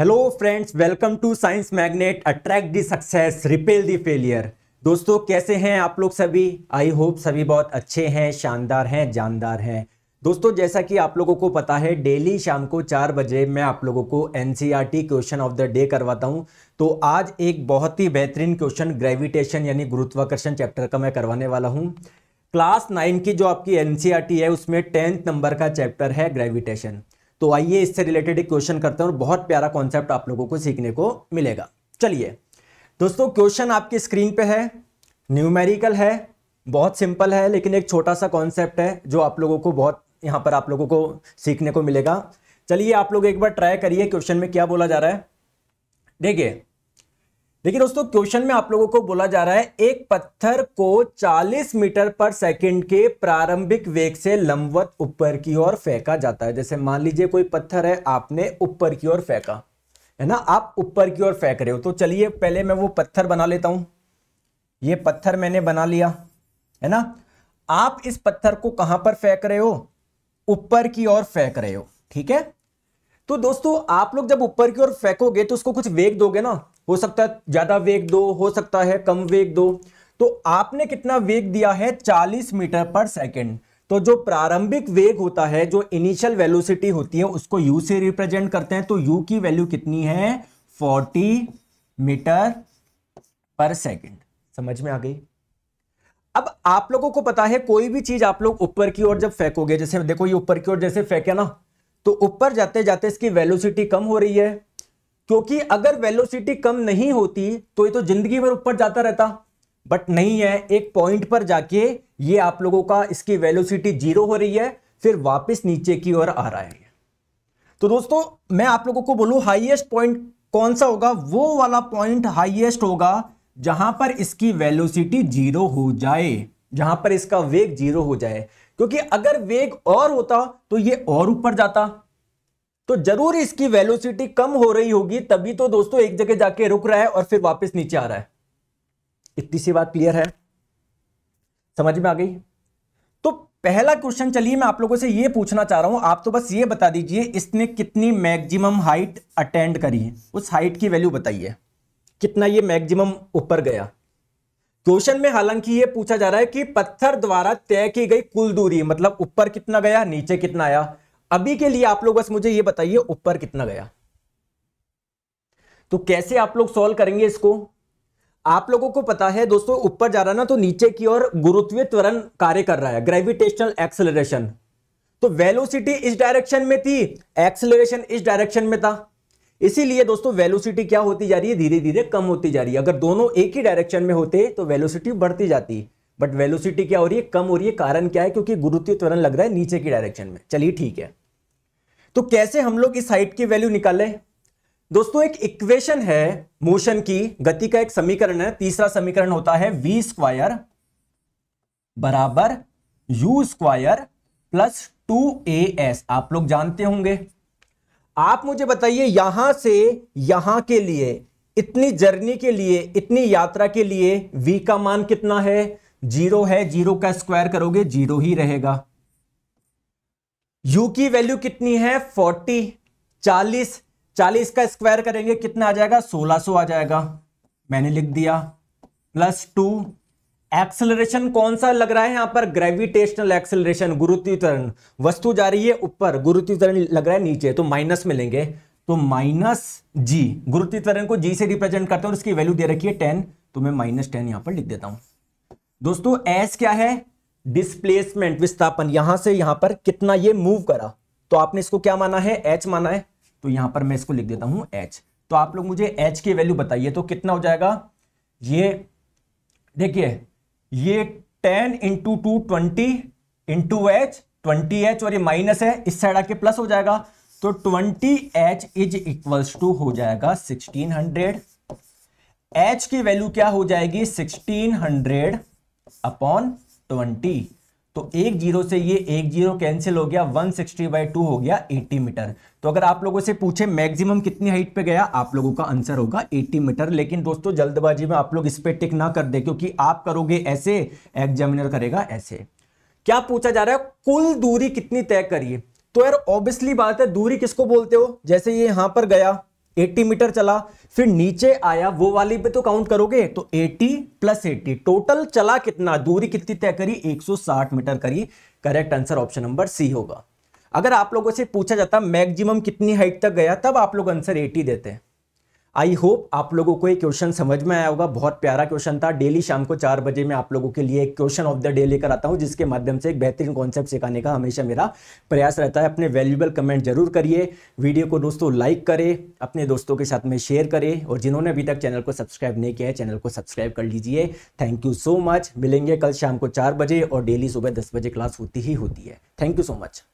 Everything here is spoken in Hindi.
hello friends welcome to science magnet attract the success repel the failure दोस्तों कैसे हैं आप लोग सभी आई होप सभी बहुत अच्छे हैं शानदार हैं जानदार हैं दोस्तों जैसा कि आप लोगों को पता है डेली शाम को चार बजे मैं आप लोगों को an question of the day करवाता हूं तो आज एक बहुत ही बेहतरीन क्वेश्चन ग्रेविटेशन यानी गुरुत्वाकर्षण चैप्टर का मैं करवाने वाला हूँ क्लास नाइन की जो आपकी एन e है उसमें टेंथ नंबर का चैप्टर है ग्रेविटेशन तो आइए इससे रिलेटेड एक क्वेश्चन करते हैं और बहुत प्यारा कॉन्सेप्ट आप लोगों को सीखने को मिलेगा चलिए दोस्तों क्वेश्चन आपकी स्क्रीन पे है न्यूमेरिकल है बहुत सिंपल है लेकिन एक छोटा सा कॉन्सेप्ट है जो आप लोगों को बहुत यहाँ पर आप लोगों को सीखने को मिलेगा चलिए आप लोग एक बार ट्राई करिए क्वेश्चन में क्या बोला जा रहा है देखिए देखिए दोस्तों क्वेश्चन में आप लोगों को बोला जा रहा है एक पत्थर को 40 मीटर पर सेकंड के प्रारंभिक वेग से लंबवत ऊपर की ओर फेंका जाता है जैसे मान लीजिए कोई पत्थर है आपने ऊपर की ओर फेंका है ना आप ऊपर की ओर फेंक रहे हो तो चलिए पहले मैं वो पत्थर बना लेता हूं ये पत्थर मैंने बना लिया है ना आप इस पत्थर को कहां पर फेंक रहे हो ऊपर की ओर फेंक रहे हो ठीक है तो दोस्तों आप लोग जब ऊपर की ओर फेंकोगे तो उसको कुछ वेग दोगे ना हो सकता है ज़्यादा वेग दो हो सकता है कम वेग दो तो आपने कितना वेग दिया है 40 मीटर पर सेकेंड तो जो प्रारंभिक वेग होता है जो इनिशियल वेलोसिटी होती है उसको यू से रिप्रेजेंट करते हैं तो यू की वैल्यू कितनी है फोर्टी मीटर पर सेकेंड समझ में आ गई अब आप लोगों को पता है कोई भी चीज आप लोग ऊपर की ओर जब फेंकोगे जैसे देखो ये ऊपर की ओर जैसे फेंके ना तो ऊपर जाते जाते इसकी वेलोसिटी कम हो रही है क्योंकि अगर वेलोसिटी कम नहीं होती तो ये तो जिंदगी भर ऊपर जाता रहता बट नहीं है एक पॉइंट पर जाके ये आप लोगों का इसकी वेलोसिटी जीरो हो रही है फिर वापस नीचे की ओर आ रहा है तो दोस्तों मैं आप लोगों को बोलूं हाईएस्ट पॉइंट कौन सा होगा वो वाला पॉइंट हाईएस्ट होगा जहां पर इसकी वेलोसिटी जीरो हो जाए जहां पर इसका वेग जीरो हो जाए क्योंकि अगर वेग और होता तो ये और ऊपर जाता तो जरूर इसकी वेलोसिटी कम हो रही होगी तभी तो दोस्तों एक जगह जाके रुक रहा है और फिर वापस नीचे आ रहा है इतनी सी बात क्लियर है समझ में आ गई तो पहला क्वेश्चन चलिए मैं आप लोगों से यह पूछना चाह रहा हूं आप तो बस ये बता दीजिए इसने कितनी मैक्सिमम हाइट अटेंड करी है उस हाइट की वैल्यू बताइए कितना यह मैक्सिमम ऊपर गया क्वेश्चन में हालांकि यह पूछा जा रहा है कि पत्थर द्वारा तय की गई कुल दूरी मतलब ऊपर कितना गया नीचे कितना आया अभी के लिए आप लोग बस मुझे ये बताइए ऊपर कितना गया तो कैसे आप लोग सॉल्व करेंगे इसको आप लोगों को पता है दोस्तों ऊपर जा रहा ना तो नीचे की ओर गुरुत्वीय त्वरण कार्य कर रहा है ग्रेविटेशनल एक्सेलरेशन तो वेलोसिटी इस डायरेक्शन में थी एक्सेलरेशन इस डायरेक्शन में था इसीलिए दोस्तों वेलोसिटी क्या होती जा रही है धीरे धीरे कम होती जा रही है अगर दोनों एक ही डायरेक्शन में होते तो वेलोसिटी बढ़ती जाती बट वेलोसिटी क्या हो रही है कम हो रही है कारण क्या है क्योंकि गुरुत्वीय त्वरण लग रहा है नीचे की डायरेक्शन में चलिए ठीक है तो कैसे हम लोग इस हाइट की वैल्यू निकालें दोस्तों एक इक्वेशन है मोशन की गति का एक समीकरण है तीसरा समीकरण होता है वी स्क्वायर बराबर u square plus two a s आप लोग जानते होंगे आप मुझे बताइए यहां से यहां के लिए इतनी जर्नी के लिए इतनी यात्रा के लिए v का मान कितना है जीरो है जीरो का स्क्वायर करोगे जीरो ही रहेगा यू की वैल्यू कितनी है फोर्टी चालीस चालीस का स्क्वायर करेंगे कितना आ जाएगा सोलह सो आ जाएगा मैंने लिख दिया प्लस टू एक्सलरेशन कौन सा लग रहा है यहां पर ग्रेविटेशनल एक्सेलरेशन गुरुत्वीकरण वस्तु जा रही है ऊपर गुरुत्वीकरण लग रहा है नीचे तो माइनस में लेंगे तो माइनस जी गुरुत्वीकरण को जी से रिप्रेजेंट करते हैं और उसकी वैल्यू दे रखी है टेन तो मैं माइनस टेन यहां पर लिख देता हूं दोस्तों एस क्या है डिस्प्लेसमेंट विस्थापन यहां से यहां पर कितना ये मूव करा तो आपने इसको क्या माना है एच माना है तो यहां पर मैं इसको लिख देता हूं एच तो आप लोग मुझे एच की वैल्यू बताइए तो कितना हो जाएगा ये देखिए ये ten into two twenty into h twenty h और ये माइनस है इस साइड आके प्लस हो जाएगा तो twenty h is equals to हो जाएगा सिक्सटीन हंड्रेड एच की वैल्यू क्या हो जाएगी सिक्सटीन हंड्रेड अपॉन ट्वेंटी तो एक जीरो से ये एक जीरो कैंसिल हो गया 160 सिक्सटी बाई टू हो गया 80 मीटर तो अगर आप लोगों से पूछे मैक्सिमम कितनी हाइट पे गया आप लोगों का आंसर होगा 80 मीटर लेकिन दोस्तों जल्दबाजी में आप लोग इस पर टिक ना कर दे क्योंकि आप करोगे ऐसे एग्जामिनर करेगा ऐसे क्या पूछा जा रहा है कुल दूरी कितनी तय करिए तो यार ऑब्वियसली बात है दूरी किसको बोलते हो जैसे ये यहां पर गया 80 मीटर चला फिर नीचे आया वो वाली पे तो काउंट करोगे तो 80 प्लस 80 टोटल चला कितना दूरी कितनी तय करी 160 मीटर करी correct answer option number c होगा अगर आप लोगों से पूछा जाता मैक्सिमम कितनी हाइट तक गया तब आप लोग आंसर 80 देते हैं आई होप आप लोगों को ये क्वेश्चन समझ में आया होगा बहुत प्यारा क्वेश्चन था डेली शाम को चार बजे मैं आप लोगों के लिए एक क्वेश्चन ऑफ द डे लेकर आता हूँ जिसके माध्यम से एक बेहतरीन कॉन्सेप्ट सिखाने का हमेशा मेरा प्रयास रहता है अपने वैल्यूबल कमेंट जरूर करिए वीडियो को दोस्तों लाइक करें अपने दोस्तों के साथ में शेयर करें और जिन्होंने अभी तक चैनल को सब्सक्राइब नहीं किया है चैनल को सब्सक्राइब कर लीजिए थैंक यू सो मच मिलेंगे कल शाम को चार बजे और डेली सुबह दस बजे क्लास होती ही होती है थैंक यू सो मच